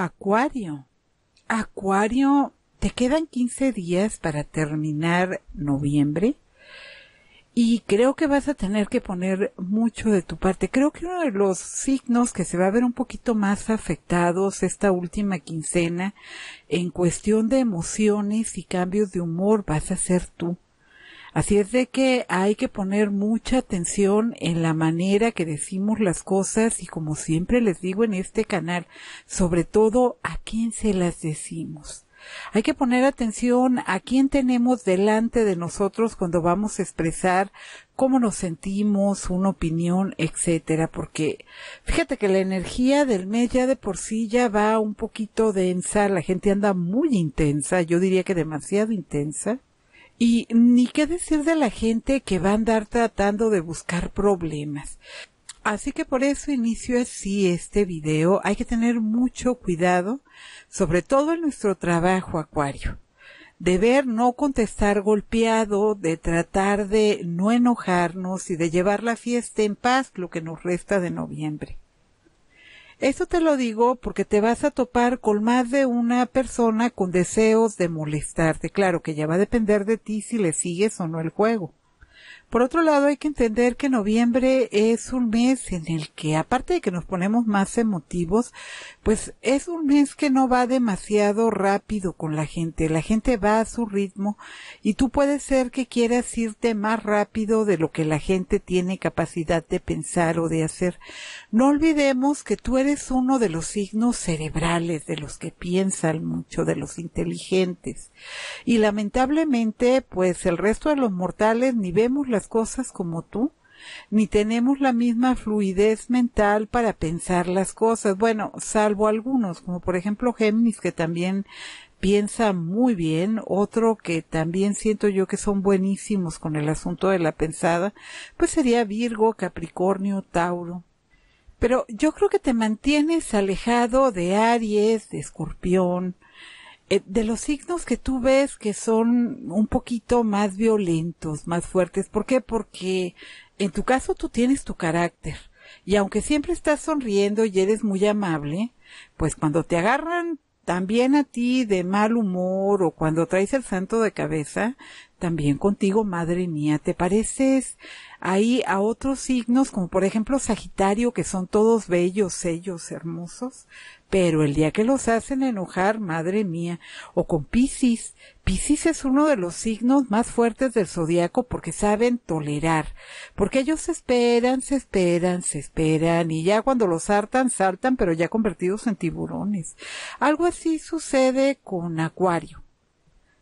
Acuario. Acuario, te quedan 15 días para terminar noviembre y creo que vas a tener que poner mucho de tu parte. Creo que uno de los signos que se va a ver un poquito más afectados esta última quincena en cuestión de emociones y cambios de humor vas a ser tú. Así es de que hay que poner mucha atención en la manera que decimos las cosas y como siempre les digo en este canal, sobre todo a quién se las decimos. Hay que poner atención a quién tenemos delante de nosotros cuando vamos a expresar cómo nos sentimos, una opinión, etcétera, porque fíjate que la energía del mes ya de por sí ya va un poquito densa, la gente anda muy intensa, yo diría que demasiado intensa. Y ni qué decir de la gente que va a andar tratando de buscar problemas. Así que por eso inicio así este video. Hay que tener mucho cuidado, sobre todo en nuestro trabajo acuario. Deber no contestar golpeado, de tratar de no enojarnos y de llevar la fiesta en paz, lo que nos resta de noviembre. Esto te lo digo porque te vas a topar con más de una persona con deseos de molestarte. Claro que ya va a depender de ti si le sigues o no el juego. Por otro lado, hay que entender que noviembre es un mes en el que, aparte de que nos ponemos más emotivos, pues es un mes que no va demasiado rápido con la gente. La gente va a su ritmo y tú puedes ser que quieras irte más rápido de lo que la gente tiene capacidad de pensar o de hacer. No olvidemos que tú eres uno de los signos cerebrales, de los que piensan mucho, de los inteligentes. Y lamentablemente, pues el resto de los mortales ni vemos la cosas como tú, ni tenemos la misma fluidez mental para pensar las cosas. Bueno, salvo algunos, como por ejemplo Géminis, que también piensa muy bien, otro que también siento yo que son buenísimos con el asunto de la pensada, pues sería Virgo, Capricornio, Tauro. Pero yo creo que te mantienes alejado de Aries, de Escorpión, eh, de los signos que tú ves que son un poquito más violentos, más fuertes, ¿por qué? Porque en tu caso tú tienes tu carácter. Y aunque siempre estás sonriendo y eres muy amable, pues cuando te agarran también a ti de mal humor o cuando traes el santo de cabeza, también contigo, madre mía. ¿Te pareces ahí a otros signos, como por ejemplo Sagitario, que son todos bellos, ellos hermosos? Pero el día que los hacen enojar, madre mía, o con Piscis. Piscis es uno de los signos más fuertes del zodiaco porque saben tolerar, porque ellos esperan, se esperan, se esperan, y ya cuando los hartan, saltan, pero ya convertidos en tiburones. Algo así sucede con Acuario.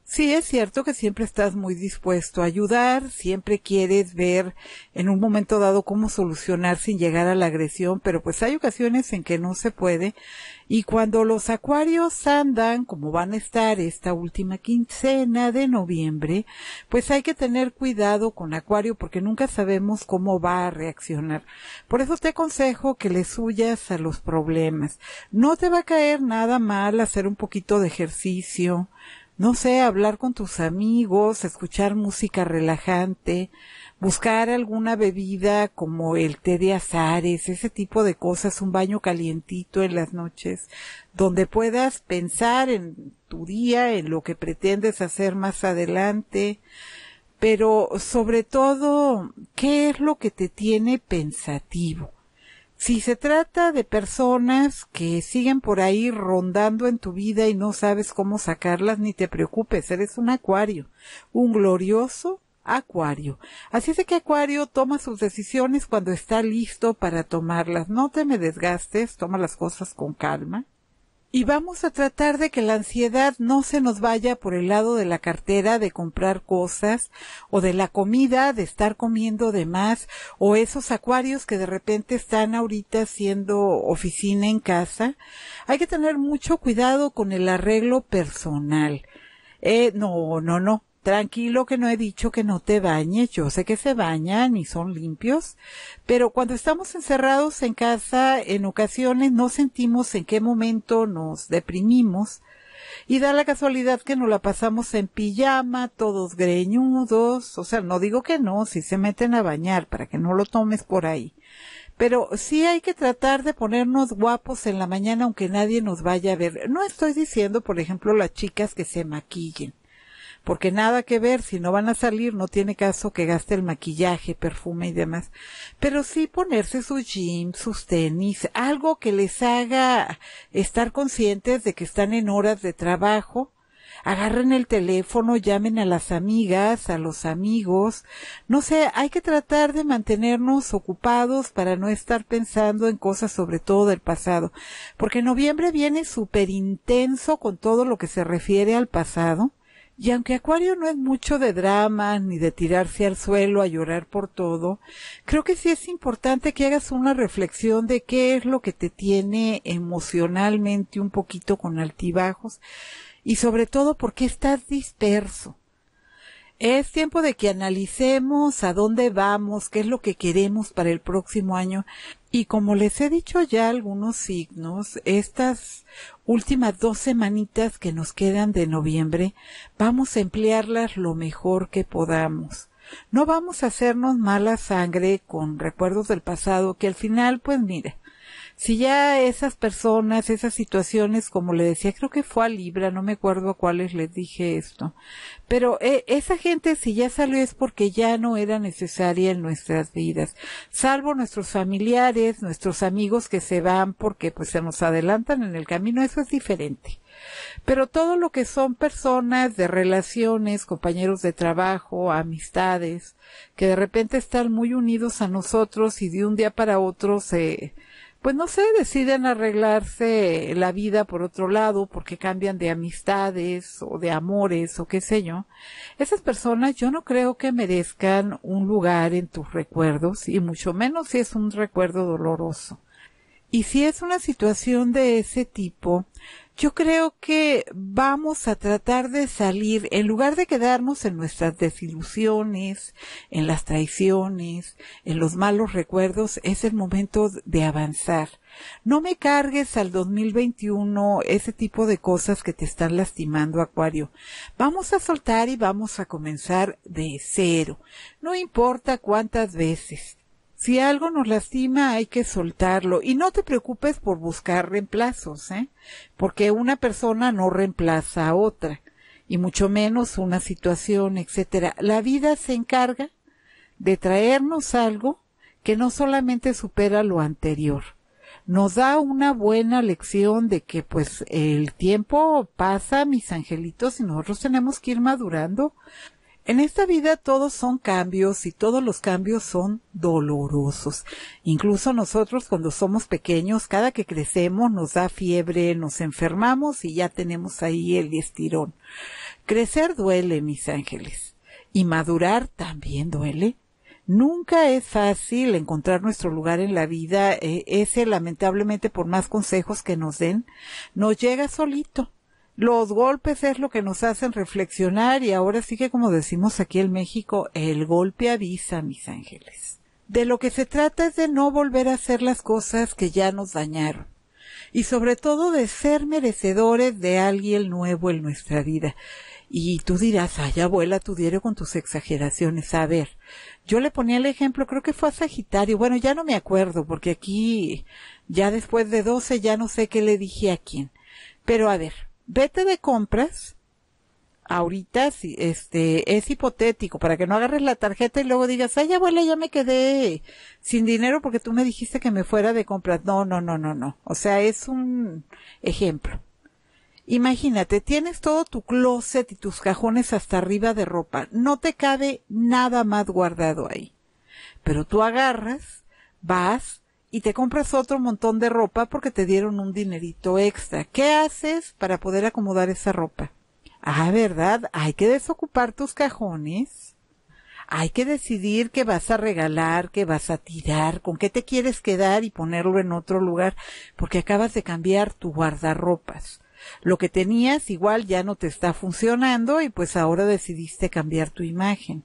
Sí, es cierto que siempre estás muy dispuesto a ayudar, siempre quieres ver en un momento dado cómo solucionar sin llegar a la agresión, pero pues hay ocasiones en que no se puede. Y cuando los acuarios andan, como van a estar esta última quincena de noviembre, pues hay que tener cuidado con acuario porque nunca sabemos cómo va a reaccionar. Por eso te aconsejo que le suyas a los problemas. No te va a caer nada mal hacer un poquito de ejercicio, no sé, hablar con tus amigos, escuchar música relajante, buscar alguna bebida como el té de azares, ese tipo de cosas, un baño calientito en las noches, donde puedas pensar en tu día, en lo que pretendes hacer más adelante, pero sobre todo, ¿qué es lo que te tiene pensativo? Si se trata de personas que siguen por ahí rondando en tu vida y no sabes cómo sacarlas, ni te preocupes, eres un acuario, un glorioso Acuario. Así es de que Acuario toma sus decisiones cuando está listo para tomarlas. No te me desgastes, toma las cosas con calma y vamos a tratar de que la ansiedad no se nos vaya por el lado de la cartera de comprar cosas o de la comida de estar comiendo de más o esos acuarios que de repente están ahorita haciendo oficina en casa. Hay que tener mucho cuidado con el arreglo personal. Eh, no, no, no. Tranquilo que no he dicho que no te bañes, yo sé que se bañan y son limpios, pero cuando estamos encerrados en casa, en ocasiones no sentimos en qué momento nos deprimimos y da la casualidad que nos la pasamos en pijama, todos greñudos, o sea, no digo que no, si se meten a bañar, para que no lo tomes por ahí. Pero sí hay que tratar de ponernos guapos en la mañana aunque nadie nos vaya a ver. No estoy diciendo, por ejemplo, las chicas que se maquillen porque nada que ver, si no van a salir, no tiene caso que gaste el maquillaje, perfume y demás. Pero sí ponerse sus jeans, sus tenis, algo que les haga estar conscientes de que están en horas de trabajo, agarren el teléfono, llamen a las amigas, a los amigos. No sé, hay que tratar de mantenernos ocupados para no estar pensando en cosas sobre todo del pasado, porque noviembre viene súper intenso con todo lo que se refiere al pasado. Y aunque Acuario no es mucho de drama ni de tirarse al suelo a llorar por todo, creo que sí es importante que hagas una reflexión de qué es lo que te tiene emocionalmente un poquito con altibajos y sobre todo por qué estás disperso. Es tiempo de que analicemos a dónde vamos, qué es lo que queremos para el próximo año y como les he dicho ya algunos signos, estas últimas dos semanitas que nos quedan de noviembre, vamos a emplearlas lo mejor que podamos. No vamos a hacernos mala sangre con recuerdos del pasado que al final, pues mire. Si ya esas personas, esas situaciones, como le decía, creo que fue a Libra, no me acuerdo a cuáles les dije esto, pero eh, esa gente si ya salió es porque ya no era necesaria en nuestras vidas, salvo nuestros familiares, nuestros amigos que se van porque pues se nos adelantan en el camino, eso es diferente. Pero todo lo que son personas de relaciones, compañeros de trabajo, amistades, que de repente están muy unidos a nosotros y de un día para otro se, pues no sé, deciden arreglarse la vida por otro lado porque cambian de amistades o de amores o qué sé yo, esas personas yo no creo que merezcan un lugar en tus recuerdos y mucho menos si es un recuerdo doloroso. Y si es una situación de ese tipo, yo creo que vamos a tratar de salir, en lugar de quedarnos en nuestras desilusiones, en las traiciones, en los malos recuerdos, es el momento de avanzar. No me cargues al 2021 ese tipo de cosas que te están lastimando, Acuario. Vamos a soltar y vamos a comenzar de cero. No importa cuántas veces. Si algo nos lastima hay que soltarlo y no te preocupes por buscar reemplazos, ¿eh? porque una persona no reemplaza a otra y mucho menos una situación, etcétera. La vida se encarga de traernos algo que no solamente supera lo anterior, nos da una buena lección de que pues el tiempo pasa, mis angelitos, y nosotros tenemos que ir madurando en esta vida todos son cambios y todos los cambios son dolorosos. Incluso nosotros cuando somos pequeños, cada que crecemos nos da fiebre, nos enfermamos y ya tenemos ahí el estirón. Crecer duele, mis ángeles. Y madurar también duele. Nunca es fácil encontrar nuestro lugar en la vida. Eh, ese, lamentablemente, por más consejos que nos den, nos llega solito los golpes es lo que nos hacen reflexionar y ahora sí que como decimos aquí en México, el golpe avisa, mis ángeles. De lo que se trata es de no volver a hacer las cosas que ya nos dañaron y sobre todo de ser merecedores de alguien nuevo en nuestra vida. Y tú dirás, ay abuela, tu diario con tus exageraciones. A ver, yo le ponía el ejemplo, creo que fue a Sagitario. Bueno, ya no me acuerdo, porque aquí, ya después de doce, ya no sé qué le dije a quién. Pero a ver, vete de compras, ahorita si este es hipotético para que no agarres la tarjeta y luego digas ay abuela ya me quedé sin dinero porque tú me dijiste que me fuera de compras no no no no no o sea es un ejemplo imagínate tienes todo tu closet y tus cajones hasta arriba de ropa no te cabe nada más guardado ahí pero tú agarras vas y te compras otro montón de ropa porque te dieron un dinerito extra. ¿Qué haces para poder acomodar esa ropa? Ah, ¿verdad? Hay que desocupar tus cajones. Hay que decidir qué vas a regalar, qué vas a tirar, con qué te quieres quedar y ponerlo en otro lugar, porque acabas de cambiar tu guardarropas. Lo que tenías igual ya no te está funcionando y pues ahora decidiste cambiar tu imagen.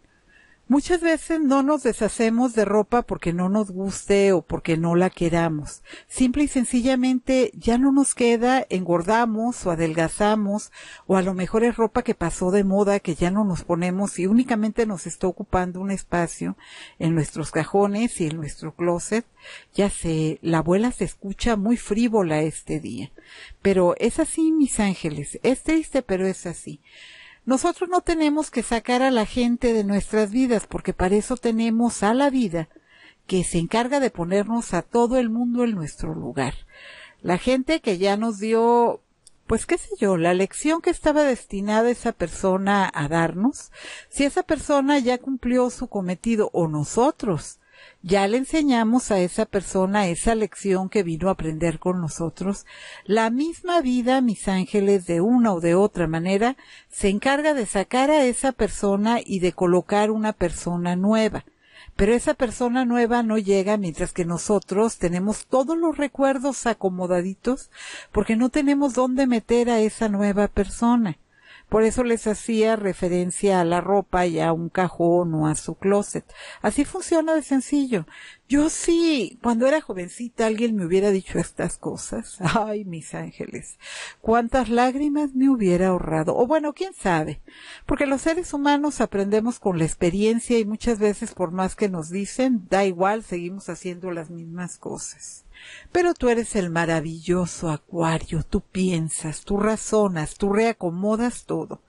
Muchas veces no nos deshacemos de ropa porque no nos guste o porque no la queramos. Simple y sencillamente ya no nos queda, engordamos o adelgazamos o a lo mejor es ropa que pasó de moda que ya no nos ponemos y únicamente nos está ocupando un espacio en nuestros cajones y en nuestro closet. Ya sé, la abuela se escucha muy frívola este día. Pero es así, mis ángeles. Es triste, pero es así. Nosotros no tenemos que sacar a la gente de nuestras vidas porque para eso tenemos a la vida que se encarga de ponernos a todo el mundo en nuestro lugar. La gente que ya nos dio, pues qué sé yo, la lección que estaba destinada esa persona a darnos, si esa persona ya cumplió su cometido o nosotros ya le enseñamos a esa persona esa lección que vino a aprender con nosotros, la misma vida, mis ángeles, de una o de otra manera, se encarga de sacar a esa persona y de colocar una persona nueva. Pero esa persona nueva no llega mientras que nosotros tenemos todos los recuerdos acomodaditos porque no tenemos dónde meter a esa nueva persona. Por eso les hacía referencia a la ropa y a un cajón o a su closet. Así funciona de sencillo. Yo sí, cuando era jovencita alguien me hubiera dicho estas cosas. Ay, mis ángeles, cuántas lágrimas me hubiera ahorrado. O bueno, quién sabe, porque los seres humanos aprendemos con la experiencia y muchas veces por más que nos dicen, da igual, seguimos haciendo las mismas cosas. Pero tú eres el maravilloso acuario, tú piensas, tú razonas, tú reacomodas todo.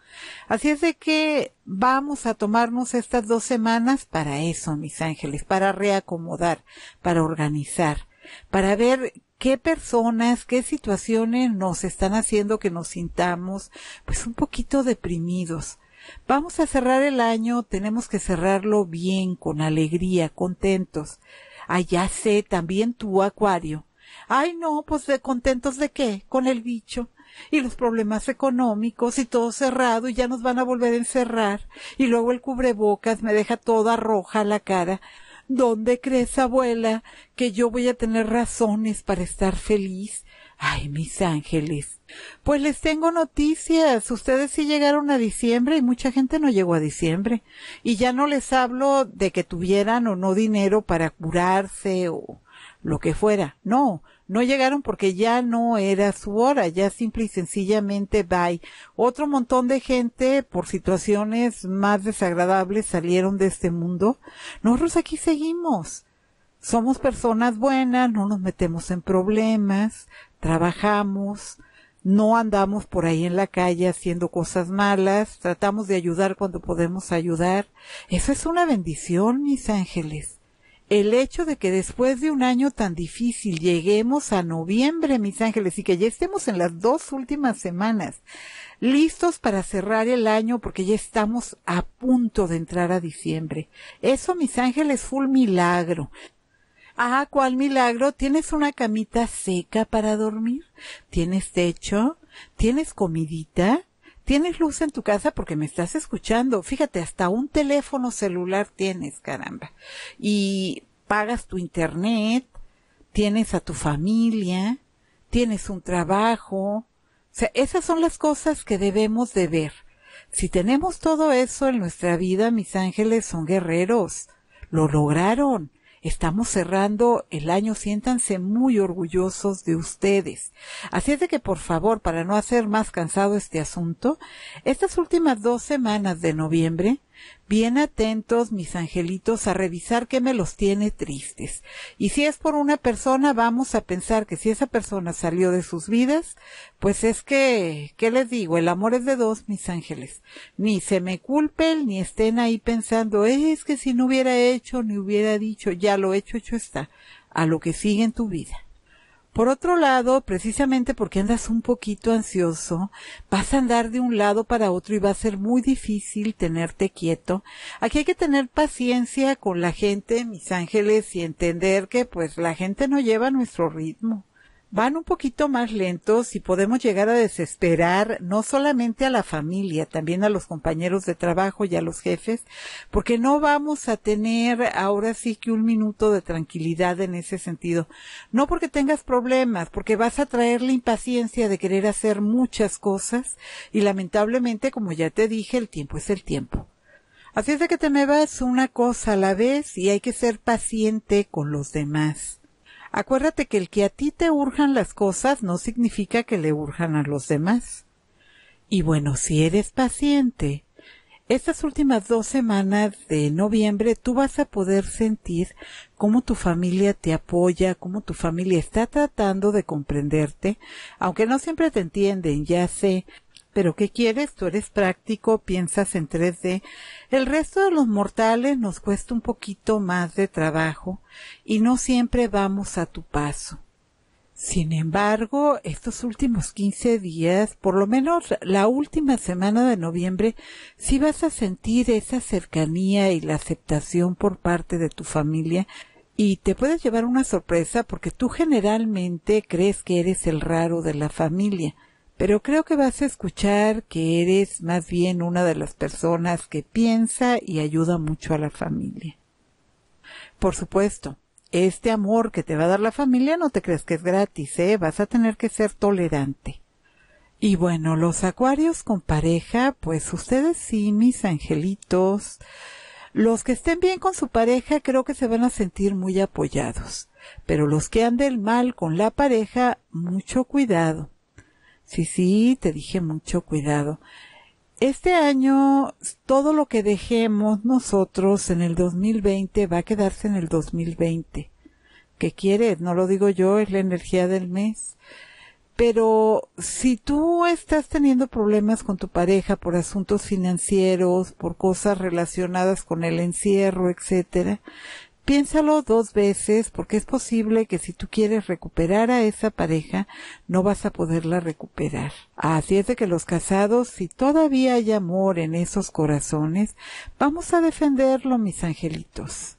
Así es de que vamos a tomarnos estas dos semanas para eso, mis ángeles, para reacomodar, para organizar, para ver qué personas, qué situaciones nos están haciendo que nos sintamos pues un poquito deprimidos. Vamos a cerrar el año, tenemos que cerrarlo bien, con alegría, contentos. allá ah, ya sé, también tú, Acuario. Ay, no, pues de contentos de qué, con el bicho y los problemas económicos y todo cerrado y ya nos van a volver a encerrar y luego el cubrebocas me deja toda roja la cara. ¿Dónde crees, abuela, que yo voy a tener razones para estar feliz? Ay, mis ángeles. Pues les tengo noticias. Ustedes sí llegaron a diciembre y mucha gente no llegó a diciembre. Y ya no les hablo de que tuvieran o no dinero para curarse o lo que fuera. No, no llegaron porque ya no era su hora, ya simple y sencillamente bye. Otro montón de gente por situaciones más desagradables salieron de este mundo. Nosotros aquí seguimos. Somos personas buenas, no nos metemos en problemas, trabajamos, no andamos por ahí en la calle haciendo cosas malas, tratamos de ayudar cuando podemos ayudar. Eso es una bendición, mis ángeles el hecho de que después de un año tan difícil lleguemos a noviembre, mis ángeles, y que ya estemos en las dos últimas semanas, listos para cerrar el año porque ya estamos a punto de entrar a diciembre. Eso, mis ángeles, fue un milagro. Ah, cuál milagro. ¿Tienes una camita seca para dormir? ¿Tienes techo? ¿Tienes comidita? Tienes luz en tu casa porque me estás escuchando. Fíjate, hasta un teléfono celular tienes, caramba. Y pagas tu internet, tienes a tu familia, tienes un trabajo. O sea, esas son las cosas que debemos de ver. Si tenemos todo eso en nuestra vida, mis ángeles son guerreros. Lo lograron. Estamos cerrando el año, siéntanse muy orgullosos de ustedes. Así es de que, por favor, para no hacer más cansado este asunto, estas últimas dos semanas de noviembre, bien atentos, mis angelitos, a revisar que me los tiene tristes. Y si es por una persona, vamos a pensar que si esa persona salió de sus vidas, pues es que, ¿qué les digo? El amor es de dos, mis ángeles. Ni se me culpen, ni estén ahí pensando, es que si no hubiera hecho, ni hubiera dicho, ya lo hecho, hecho está, a lo que sigue en tu vida. Por otro lado, precisamente porque andas un poquito ansioso, vas a andar de un lado para otro y va a ser muy difícil tenerte quieto. Aquí hay que tener paciencia con la gente, mis ángeles, y entender que pues la gente no lleva nuestro ritmo van un poquito más lentos y podemos llegar a desesperar no solamente a la familia, también a los compañeros de trabajo y a los jefes, porque no vamos a tener ahora sí que un minuto de tranquilidad en ese sentido. No porque tengas problemas, porque vas a traer la impaciencia de querer hacer muchas cosas y lamentablemente, como ya te dije, el tiempo es el tiempo. Así es de que te me vas una cosa a la vez y hay que ser paciente con los demás. Acuérdate que el que a ti te urjan las cosas no significa que le urjan a los demás. Y bueno, si eres paciente, estas últimas dos semanas de noviembre tú vas a poder sentir cómo tu familia te apoya, cómo tu familia está tratando de comprenderte, aunque no siempre te entienden, ya sé, pero ¿qué quieres? Tú eres práctico, piensas en 3D. El resto de los mortales nos cuesta un poquito más de trabajo y no siempre vamos a tu paso. Sin embargo, estos últimos 15 días, por lo menos la última semana de noviembre, sí vas a sentir esa cercanía y la aceptación por parte de tu familia y te puedes llevar una sorpresa porque tú generalmente crees que eres el raro de la familia pero creo que vas a escuchar que eres más bien una de las personas que piensa y ayuda mucho a la familia. Por supuesto, este amor que te va a dar la familia no te crees que es gratis, ¿eh? Vas a tener que ser tolerante. Y bueno, los acuarios con pareja, pues ustedes sí, mis angelitos. Los que estén bien con su pareja creo que se van a sentir muy apoyados. Pero los que anden mal con la pareja, mucho cuidado Sí, sí, te dije mucho cuidado. Este año, todo lo que dejemos nosotros en el 2020 va a quedarse en el 2020. ¿Qué quieres? No lo digo yo, es la energía del mes. Pero si tú estás teniendo problemas con tu pareja por asuntos financieros, por cosas relacionadas con el encierro, etcétera, piénsalo dos veces porque es posible que si tú quieres recuperar a esa pareja, no vas a poderla recuperar. Así es de que los casados, si todavía hay amor en esos corazones, vamos a defenderlo, mis angelitos.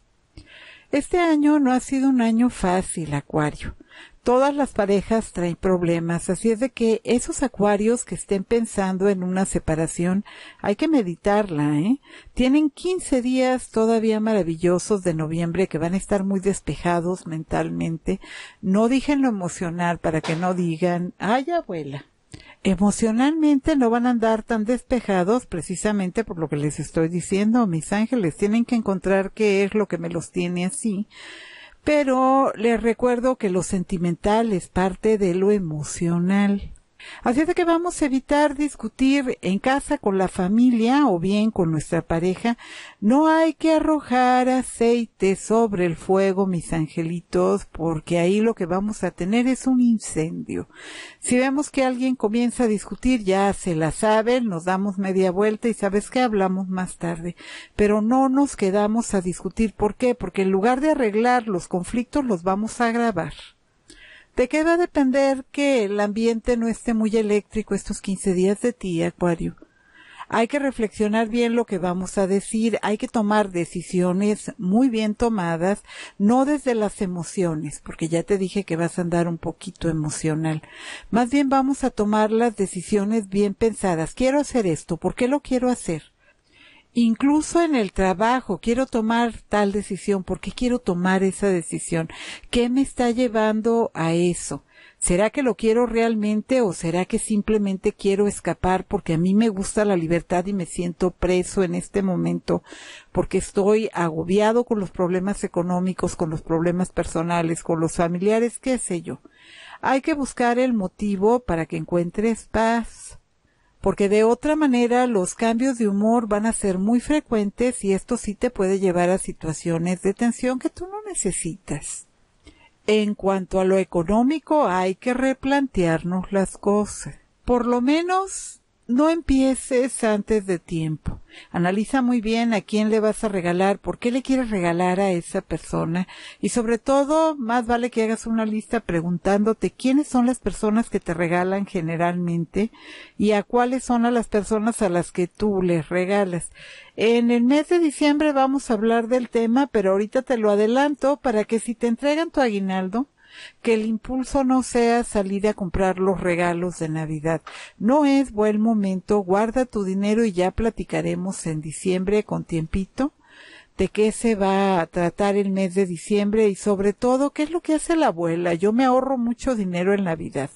Este año no ha sido un año fácil, Acuario. Todas las parejas traen problemas, así es de que esos acuarios que estén pensando en una separación, hay que meditarla, ¿eh? Tienen 15 días todavía maravillosos de noviembre que van a estar muy despejados mentalmente. No dejen lo emocional para que no digan, ay abuela, emocionalmente no van a andar tan despejados precisamente por lo que les estoy diciendo, mis ángeles. Tienen que encontrar qué es lo que me los tiene así. Pero les recuerdo que lo sentimental es parte de lo emocional. Así es de que vamos a evitar discutir en casa con la familia o bien con nuestra pareja. No hay que arrojar aceite sobre el fuego, mis angelitos, porque ahí lo que vamos a tener es un incendio. Si vemos que alguien comienza a discutir, ya se la saben, nos damos media vuelta y sabes que hablamos más tarde. Pero no nos quedamos a discutir. ¿Por qué? Porque en lugar de arreglar los conflictos los vamos a agravar. ¿De qué va a depender que el ambiente no esté muy eléctrico estos 15 días de ti, Acuario? Hay que reflexionar bien lo que vamos a decir, hay que tomar decisiones muy bien tomadas, no desde las emociones, porque ya te dije que vas a andar un poquito emocional. Más bien vamos a tomar las decisiones bien pensadas. Quiero hacer esto, ¿por qué lo quiero hacer? incluso en el trabajo, quiero tomar tal decisión, ¿por qué quiero tomar esa decisión? ¿Qué me está llevando a eso? ¿Será que lo quiero realmente o será que simplemente quiero escapar porque a mí me gusta la libertad y me siento preso en este momento porque estoy agobiado con los problemas económicos, con los problemas personales, con los familiares, qué sé yo? Hay que buscar el motivo para que encuentres paz porque de otra manera los cambios de humor van a ser muy frecuentes y esto sí te puede llevar a situaciones de tensión que tú no necesitas. En cuanto a lo económico, hay que replantearnos las cosas. Por lo menos no empieces antes de tiempo. Analiza muy bien a quién le vas a regalar, por qué le quieres regalar a esa persona y sobre todo, más vale que hagas una lista preguntándote quiénes son las personas que te regalan generalmente y a cuáles son a las personas a las que tú les regalas. En el mes de diciembre vamos a hablar del tema, pero ahorita te lo adelanto para que si te entregan tu aguinaldo, que el impulso no sea salir a comprar los regalos de Navidad. No es buen momento, guarda tu dinero y ya platicaremos en diciembre con tiempito de qué se va a tratar el mes de diciembre y sobre todo qué es lo que hace la abuela. Yo me ahorro mucho dinero en Navidad.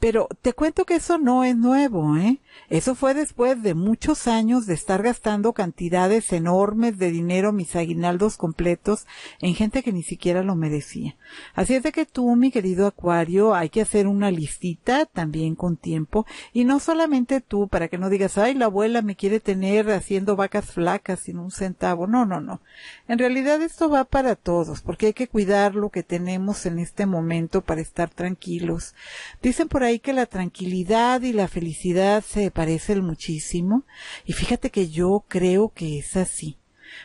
Pero te cuento que eso no es nuevo, ¿eh? Eso fue después de muchos años de estar gastando cantidades enormes de dinero, mis aguinaldos completos, en gente que ni siquiera lo merecía. Así es de que tú, mi querido Acuario, hay que hacer una listita también con tiempo, y no solamente tú, para que no digas, ay, la abuela me quiere tener haciendo vacas flacas sin un centavo. No, no, no. En realidad esto va para todos, porque hay que cuidar lo que tenemos en este momento para estar tranquilos. Dicen por ahí que la tranquilidad y la felicidad se parecen muchísimo y fíjate que yo creo que es así.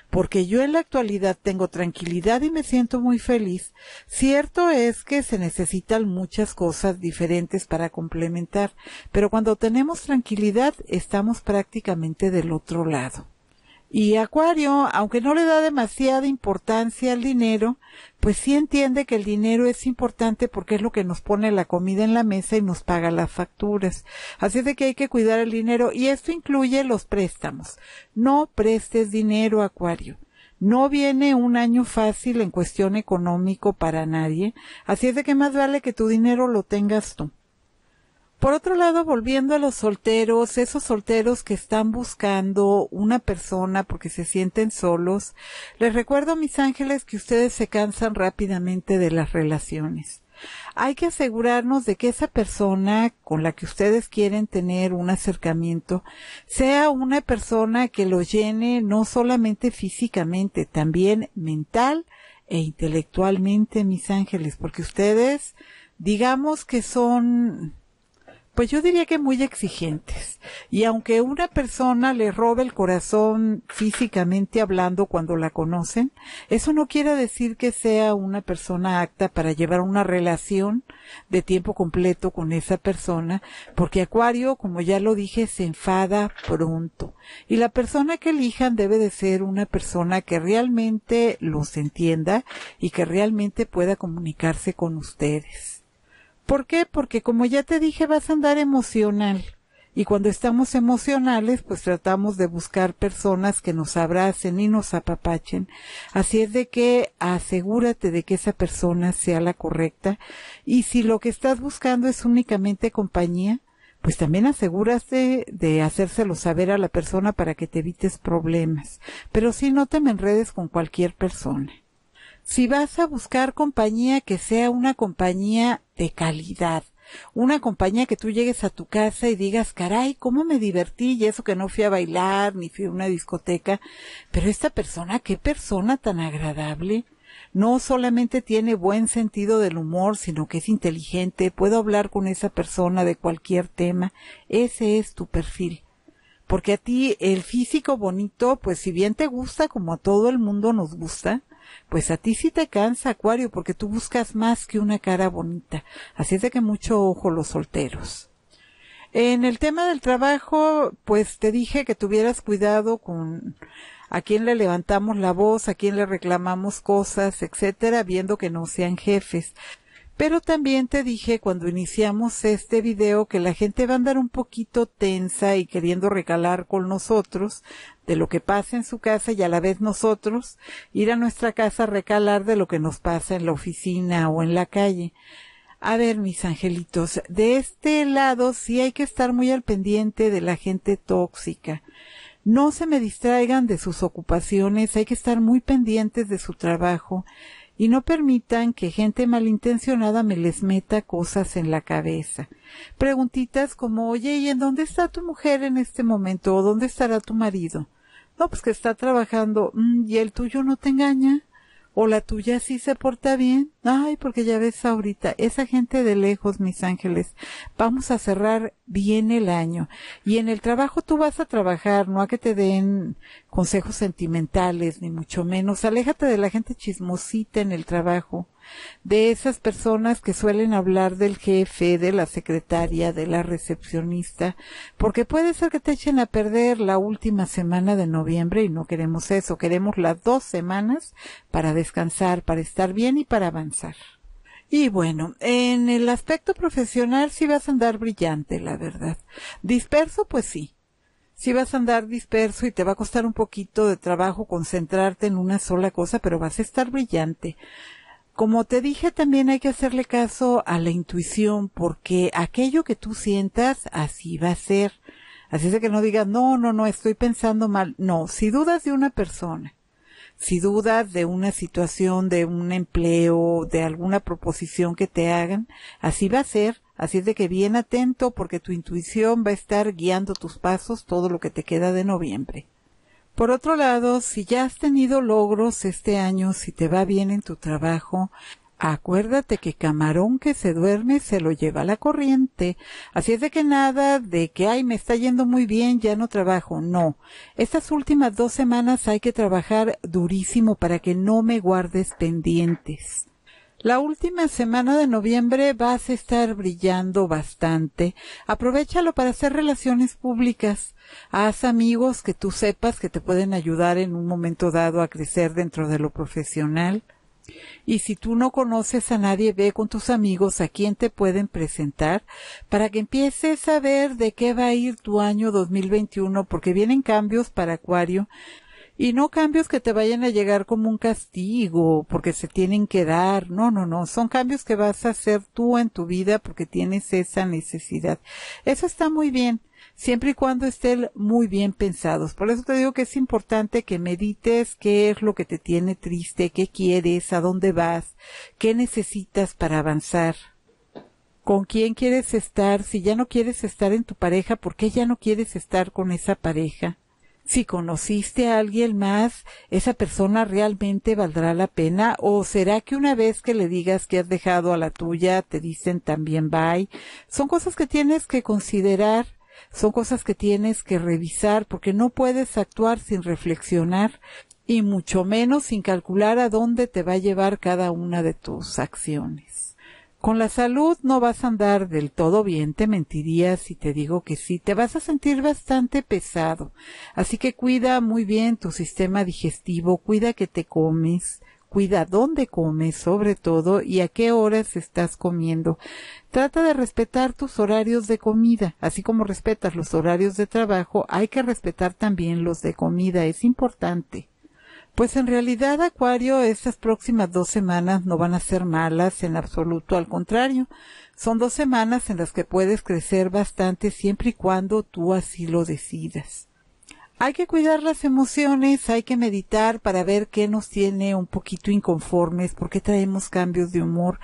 Porque yo en la actualidad tengo tranquilidad y me siento muy feliz. Cierto es que se necesitan muchas cosas diferentes para complementar, pero cuando tenemos tranquilidad estamos prácticamente del otro lado. Y Acuario, aunque no le da demasiada importancia al dinero, pues sí entiende que el dinero es importante porque es lo que nos pone la comida en la mesa y nos paga las facturas. Así es de que hay que cuidar el dinero y esto incluye los préstamos. No prestes dinero, Acuario. No viene un año fácil en cuestión económico para nadie, así es de que más vale que tu dinero lo tengas tú. Por otro lado, volviendo a los solteros, esos solteros que están buscando una persona porque se sienten solos, les recuerdo, mis ángeles, que ustedes se cansan rápidamente de las relaciones. Hay que asegurarnos de que esa persona con la que ustedes quieren tener un acercamiento sea una persona que lo llene no solamente físicamente, también mental e intelectualmente, mis ángeles, porque ustedes digamos que son pues yo diría que muy exigentes. Y aunque una persona le robe el corazón físicamente hablando cuando la conocen, eso no quiere decir que sea una persona apta para llevar una relación de tiempo completo con esa persona, porque Acuario, como ya lo dije, se enfada pronto. Y la persona que elijan debe de ser una persona que realmente los entienda y que realmente pueda comunicarse con ustedes. ¿Por qué? Porque como ya te dije, vas a andar emocional. Y cuando estamos emocionales, pues tratamos de buscar personas que nos abracen y nos apapachen. Así es de que asegúrate de que esa persona sea la correcta. Y si lo que estás buscando es únicamente compañía, pues también asegúrate de hacérselo saber a la persona para que te evites problemas. Pero si no te me enredes con cualquier persona. Si vas a buscar compañía que sea una compañía de calidad, una compañía que tú llegues a tu casa y digas, caray, cómo me divertí y eso que no fui a bailar ni fui a una discoteca, pero esta persona, qué persona tan agradable. No solamente tiene buen sentido del humor, sino que es inteligente, puedo hablar con esa persona de cualquier tema. Ese es tu perfil. Porque a ti el físico bonito, pues si bien te gusta como a todo el mundo nos gusta, pues a ti sí te cansa, Acuario, porque tú buscas más que una cara bonita. Así es de que mucho ojo los solteros. En el tema del trabajo, pues te dije que tuvieras cuidado con a quién le levantamos la voz, a quién le reclamamos cosas, etcétera, viendo que no sean jefes. Pero también te dije cuando iniciamos este video que la gente va a andar un poquito tensa y queriendo recalar con nosotros de lo que pasa en su casa y a la vez nosotros ir a nuestra casa a recalar de lo que nos pasa en la oficina o en la calle. A ver, mis angelitos, de este lado sí hay que estar muy al pendiente de la gente tóxica. No se me distraigan de sus ocupaciones, hay que estar muy pendientes de su trabajo y no permitan que gente malintencionada me les meta cosas en la cabeza. Preguntitas como, oye, ¿y en dónde está tu mujer en este momento? ¿O dónde estará tu marido? No, pues que está trabajando. Mm, ¿Y el tuyo no te engaña? o la tuya sí se porta bien. Ay, porque ya ves ahorita, esa gente de lejos, mis ángeles, vamos a cerrar bien el año. Y en el trabajo tú vas a trabajar, no a que te den consejos sentimentales, ni mucho menos. Aléjate de la gente chismosita en el trabajo de esas personas que suelen hablar del jefe, de la secretaria, de la recepcionista, porque puede ser que te echen a perder la última semana de noviembre y no queremos eso, queremos las dos semanas para descansar, para estar bien y para avanzar. Y bueno, en el aspecto profesional sí vas a andar brillante, la verdad. Disperso, pues sí. Sí vas a andar disperso y te va a costar un poquito de trabajo concentrarte en una sola cosa, pero vas a estar brillante. Como te dije, también hay que hacerle caso a la intuición, porque aquello que tú sientas, así va a ser. Así es de que no digas, no, no, no, estoy pensando mal. No, si dudas de una persona, si dudas de una situación, de un empleo, de alguna proposición que te hagan, así va a ser. Así es de que bien atento porque tu intuición va a estar guiando tus pasos todo lo que te queda de noviembre. Por otro lado, si ya has tenido logros este año, si te va bien en tu trabajo, acuérdate que camarón que se duerme se lo lleva la corriente. Así es de que nada de que, ay, me está yendo muy bien, ya no trabajo. No. Estas últimas dos semanas hay que trabajar durísimo para que no me guardes pendientes. La última semana de noviembre vas a estar brillando bastante. Aprovechalo para hacer relaciones públicas. Haz amigos que tú sepas que te pueden ayudar en un momento dado a crecer dentro de lo profesional. Y si tú no conoces a nadie, ve con tus amigos a quién te pueden presentar para que empieces a ver de qué va a ir tu año 2021, porque vienen cambios para Acuario y no cambios que te vayan a llegar como un castigo, porque se tienen que dar. No, no, no. Son cambios que vas a hacer tú en tu vida porque tienes esa necesidad. Eso está muy bien, siempre y cuando estén muy bien pensados. Por eso te digo que es importante que medites qué es lo que te tiene triste, qué quieres, a dónde vas, qué necesitas para avanzar con quién quieres estar, si ya no quieres estar en tu pareja, ¿por qué ya no quieres estar con esa pareja? si conociste a alguien más, esa persona realmente valdrá la pena o será que una vez que le digas que has dejado a la tuya, te dicen también bye. Son cosas que tienes que considerar, son cosas que tienes que revisar porque no puedes actuar sin reflexionar y mucho menos sin calcular a dónde te va a llevar cada una de tus acciones. Con la salud no vas a andar del todo bien, te mentiría si te digo que sí, te vas a sentir bastante pesado. Así que cuida muy bien tu sistema digestivo, cuida que te comes, cuida dónde comes sobre todo y a qué horas estás comiendo. Trata de respetar tus horarios de comida, así como respetas los horarios de trabajo, hay que respetar también los de comida, es importante. Pues en realidad, Acuario, estas próximas dos semanas no van a ser malas en absoluto, al contrario, son dos semanas en las que puedes crecer bastante siempre y cuando tú así lo decidas. Hay que cuidar las emociones, hay que meditar para ver qué nos tiene un poquito inconformes, por qué traemos cambios de humor.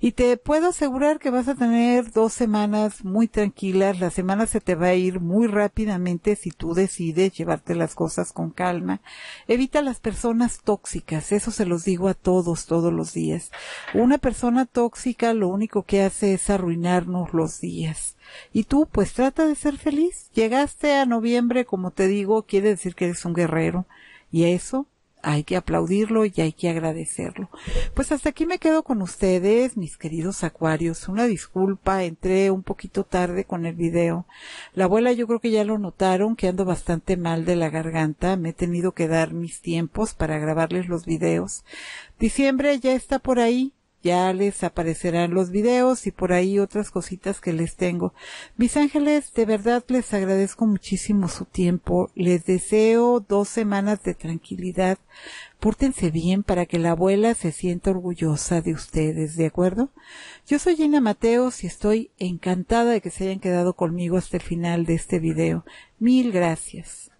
Y te puedo asegurar que vas a tener dos semanas muy tranquilas, la semana se te va a ir muy rápidamente si tú decides llevarte las cosas con calma. Evita las personas tóxicas, eso se los digo a todos, todos los días. Una persona tóxica lo único que hace es arruinarnos los días. Y tú, pues trata de ser feliz. Llegaste a noviembre, como te digo, quiere decir que eres un guerrero. Y eso hay que aplaudirlo y hay que agradecerlo. Pues hasta aquí me quedo con ustedes, mis queridos acuarios. Una disculpa, entré un poquito tarde con el video. La abuela yo creo que ya lo notaron, que ando bastante mal de la garganta. Me he tenido que dar mis tiempos para grabarles los videos. Diciembre ya está por ahí ya les aparecerán los videos y por ahí otras cositas que les tengo. Mis ángeles, de verdad les agradezco muchísimo su tiempo. Les deseo dos semanas de tranquilidad. Pórtense bien para que la abuela se sienta orgullosa de ustedes, ¿de acuerdo? Yo soy Gina Mateos y estoy encantada de que se hayan quedado conmigo hasta el final de este video. Mil gracias.